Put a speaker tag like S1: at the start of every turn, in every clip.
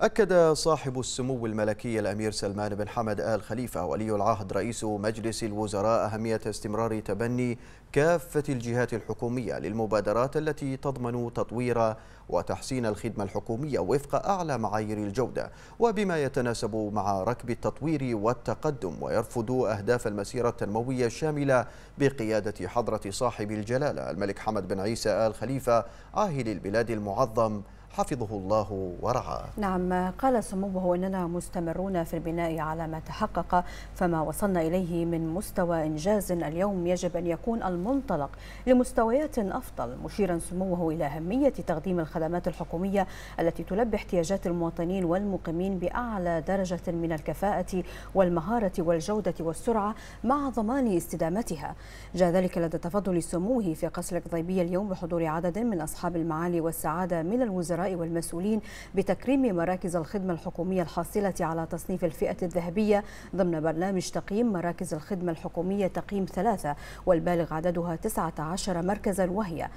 S1: أكد صاحب السمو الملكي الأمير سلمان بن حمد آل خليفة ولي العهد رئيس مجلس الوزراء أهمية استمرار تبني كافة الجهات الحكومية للمبادرات التي تضمن تطوير وتحسين الخدمة الحكومية وفق أعلى معايير الجودة وبما يتناسب مع ركب التطوير والتقدم ويرفض أهداف المسيرة التنموية الشاملة بقيادة حضرة صاحب الجلالة الملك حمد بن عيسى آل خليفة عاهل البلاد المعظم حفظه الله ورعاه
S2: نعم قال سموه أننا مستمرون في البناء على ما تحقق فما وصلنا إليه من مستوى إنجاز اليوم يجب أن يكون المنطلق لمستويات أفضل مشيرا سموه إلى أهمية تقديم الخدمات الحكومية التي تلبي احتياجات المواطنين والمقيمين بأعلى درجة من الكفاءة والمهارة والجودة والسرعة مع ضمان استدامتها جاء ذلك لدى تفضل سموه في قصر القضيبية اليوم بحضور عدد من أصحاب المعالي والسعادة من الوزراء الوزراء والمسؤولين بتكريم مراكز الخدمة الحكومية الحاصلة على تصنيف الفئة الذهبية ضمن برنامج تقييم مراكز الخدمة الحكومية تقييم ثلاثة والبالغ عددها 19 مركزا وهي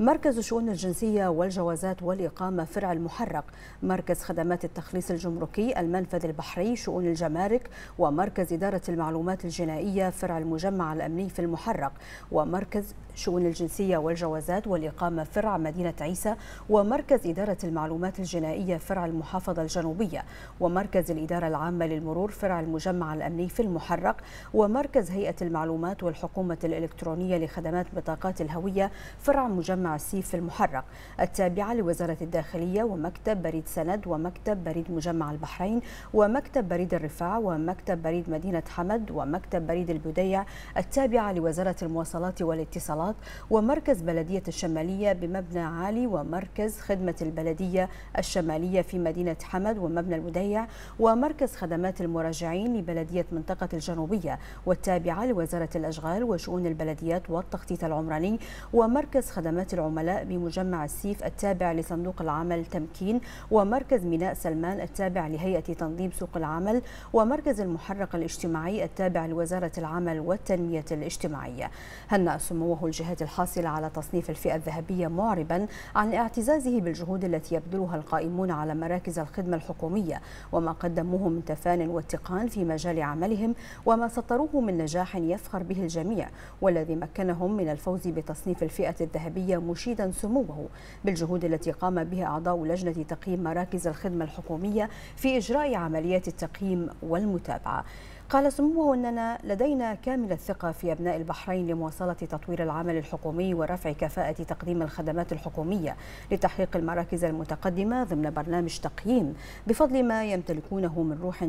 S2: مركز شؤون الجنسية والجوازات والإقامة فرع المحرق مركز خدمات التخليص الجمركي المنفذ البحري شؤون الجمارك ومركز إدارة المعلومات الجنائية فرع المجمع الأمني في المحرق ومركز شؤون الجنسية والجوازات والإقامة فرع مدينة عيسى ومركز إدارة المعلومات الجنائية فرع المحافظة الجنوبية ومركز الإدارة العامة للمرور فرع المجمع الأمني في المحرق ومركز هيئة المعلومات والحكومة الإلكترونية لخدمات بطاقات الهوية فرع مجمع السيف في المحرق التابعة لوزارة الداخلية ومكتب بريد سند ومكتب بريد مجمع البحرين ومكتب بريد الرفاع ومكتب بريد مدينة حمد ومكتب بريد البديع التابعة لوزارة المواصلات والاتصالات الرباط ومركز بلدية الشمالية بمبنى عالي ومركز خدمة البلدية الشمالية في مدينة حمد ومبنى المديع ومركز خدمات المراجعين لبلدية منطقة الجنوبية والتابعة لوزارة الأشغال وشؤون البلديات والتخطيط العمراني ومركز خدمات العملاء بمجمع السيف التابع لصندوق العمل تمكين ومركز ميناء سلمان التابع لهيئة تنظيم سوق العمل ومركز المحرق الاجتماعي التابع لوزارة العمل والتنمية الاجتماعية هنأ سموه الجهات الحاصلة على تصنيف الفئة الذهبية معربا عن اعتزازه بالجهود التي يبذلها القائمون على مراكز الخدمة الحكومية وما قدموه من تفان واتقان في مجال عملهم وما سطروه من نجاح يفخر به الجميع والذي مكنهم من الفوز بتصنيف الفئة الذهبية مشيدا سموه بالجهود التي قام بها أعضاء لجنة تقييم مراكز الخدمة الحكومية في إجراء عمليات التقييم والمتابعة قال سموه أننا لدينا كامل الثقة في أبناء البحرين لمواصلة تطوير العمل الحكومي ورفع كفاءة تقديم الخدمات الحكومية لتحقيق المراكز المتقدمة ضمن برنامج تقييم بفضل ما يمتلكونه من روح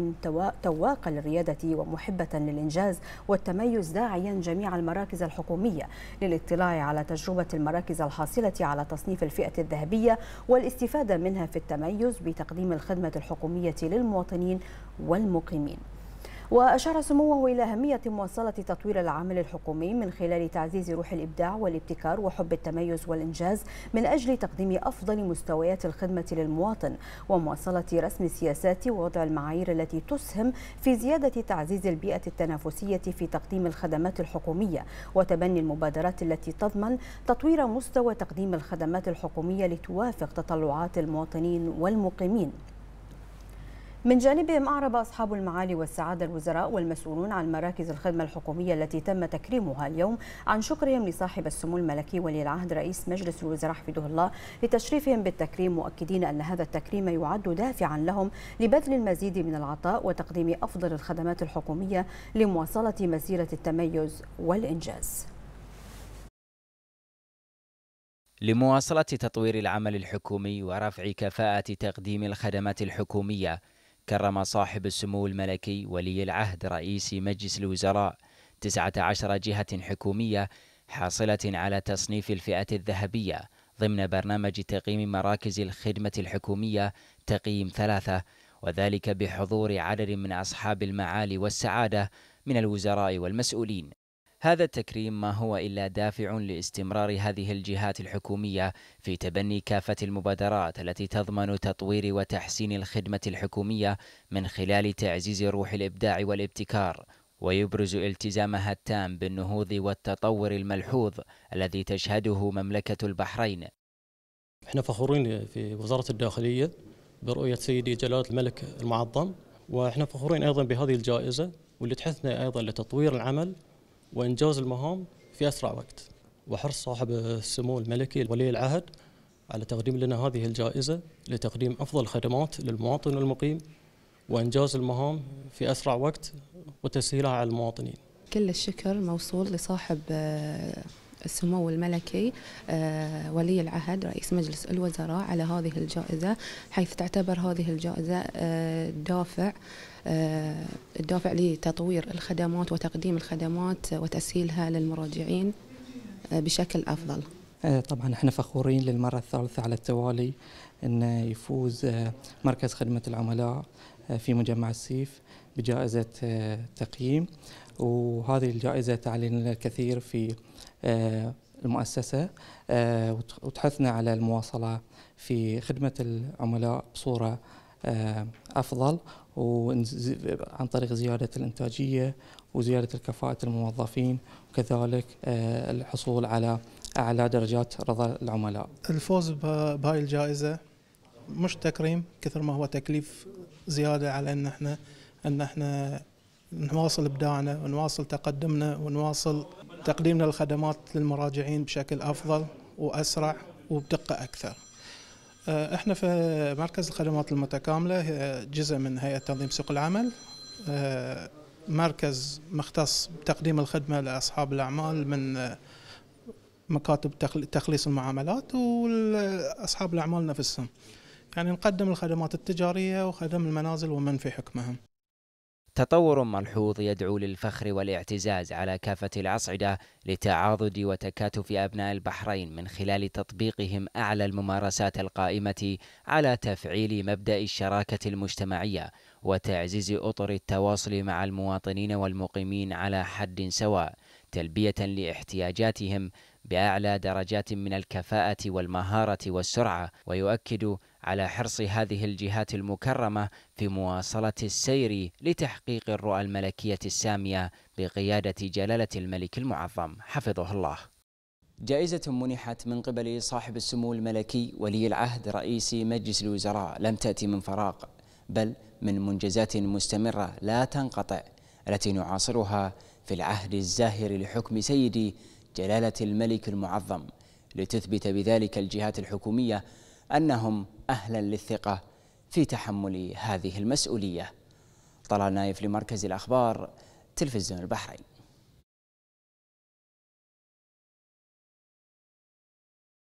S2: تواقة للريادة ومحبة للإنجاز والتميز داعيا جميع المراكز الحكومية للاطلاع على تجربة المراكز الحاصلة على تصنيف الفئة الذهبية والاستفادة منها في التميز بتقديم الخدمة الحكومية للمواطنين والمقيمين وأشار سموه إلى أهمية مواصلة تطوير العمل الحكومي من خلال تعزيز روح الإبداع والابتكار وحب التميز والإنجاز من أجل تقديم أفضل مستويات الخدمة للمواطن ومواصلة رسم السياسات ووضع المعايير التي تسهم في زيادة تعزيز البيئة التنافسية في تقديم الخدمات الحكومية وتبني المبادرات التي تضمن تطوير مستوى تقديم الخدمات الحكومية لتوافق تطلعات المواطنين والمقيمين من جانبهم أعرب أصحاب المعالي والسعادة الوزراء والمسؤولون عن مراكز الخدمة الحكومية التي تم تكريمها اليوم عن شكرهم لصاحب السمو الملكي ولي العهد رئيس مجلس الوزراء حفظه الله لتشريفهم بالتكريم مؤكدين أن هذا التكريم يعد دافعا لهم لبذل المزيد من العطاء وتقديم أفضل الخدمات الحكومية لمواصلة مسيرة التميز والإنجاز
S1: لمواصلة تطوير العمل الحكومي ورفع كفاءة تقديم الخدمات الحكومية كرم صاحب السمو الملكي ولي العهد رئيس مجلس الوزراء 19 جهة حكومية حاصلة على تصنيف الفئة الذهبية ضمن برنامج تقييم مراكز الخدمة الحكومية تقييم ثلاثة وذلك بحضور عدد من أصحاب المعالي والسعادة من الوزراء والمسؤولين هذا التكريم ما هو الا دافع لاستمرار هذه الجهات الحكوميه في تبني كافه المبادرات التي تضمن تطوير وتحسين الخدمه الحكوميه من خلال تعزيز روح الابداع والابتكار ويبرز التزامها التام بالنهوض والتطور الملحوظ الذي تشهده مملكه البحرين. احنا فخورين في وزاره الداخليه برؤيه سيدي جلاله الملك
S2: المعظم واحنا فخورين ايضا بهذه الجائزه واللي تحثنا ايضا لتطوير العمل وانجاز المهام في أسرع وقت وحرص صاحب السمو الملكي ولي العهد على تقديم لنا هذه الجائزة لتقديم أفضل الخدمات للمواطن المقيم وإنجاز المهام في أسرع وقت وتسهيلها على المواطنين كل الشكر موصول لصاحب آه، السمو الملكي آه، ولي العهد رئيس مجلس الوزراء على هذه الجائزة حيث تعتبر هذه الجائزة آه، دافع الدافع آه، لتطوير الخدمات وتقديم الخدمات وتسهيلها للمراجعين بشكل أفضل طبعا احنا فخورين للمرة الثالثة على التوالي أن يفوز مركز خدمة العملاء في مجمع السيف بجائزة آه، تقييم وهذه الجائزة تعلن لنا الكثير في آه، المؤسسة آه، وتحثنا على المواصلة في خدمة العملاء بصورة أفضل عن طريق زيادة الإنتاجية وزيادة الكفاءة الموظفين وكذلك الحصول على أعلى درجات رضا العملاء الفوز بهاي الجائزة مش تكريم كثر ما هو تكليف زيادة على أن احنا ان احنا نواصل ابداعنا ونواصل تقدمنا ونواصل تقديمنا للخدمات للمراجعين بشكل افضل واسرع وبدقه اكثر. آه، احنا في مركز الخدمات المتكامله هي جزء من هيئه تنظيم سوق العمل آه، مركز مختص بتقديم الخدمه لاصحاب الاعمال من آه، مكاتب تخليص المعاملات واصحاب الاعمال نفسهم. يعني نقدم الخدمات التجاريه وخدم المنازل ومن في حكمهم.
S1: تطور ملحوظ يدعو للفخر والاعتزاز على كافة الأصعدة لتعاضد وتكاتف أبناء البحرين من خلال تطبيقهم أعلى الممارسات القائمة على تفعيل مبدأ الشراكة المجتمعية وتعزيز أطر التواصل مع المواطنين والمقيمين على حد سواء تلبية لاحتياجاتهم باعلى درجات من الكفاءه والمهاره والسرعه ويؤكد على حرص هذه الجهات المكرمه في مواصله السير لتحقيق الرؤى الملكيه الساميه بقياده جلاله الملك المعظم حفظه الله جائزة منحت من قبل صاحب السمو الملكي ولي العهد رئيس مجلس الوزراء لم تأتي من فراغ بل من منجزات مستمرة لا تنقطع التي نعاصرها في العهد الزاهر لحكم سيدي جلاله الملك المعظم لتثبت بذلك الجهات الحكوميه انهم اهلا للثقه في تحمل هذه المسؤوليه طلال نايف لمركز الاخبار تلفزيون البحرين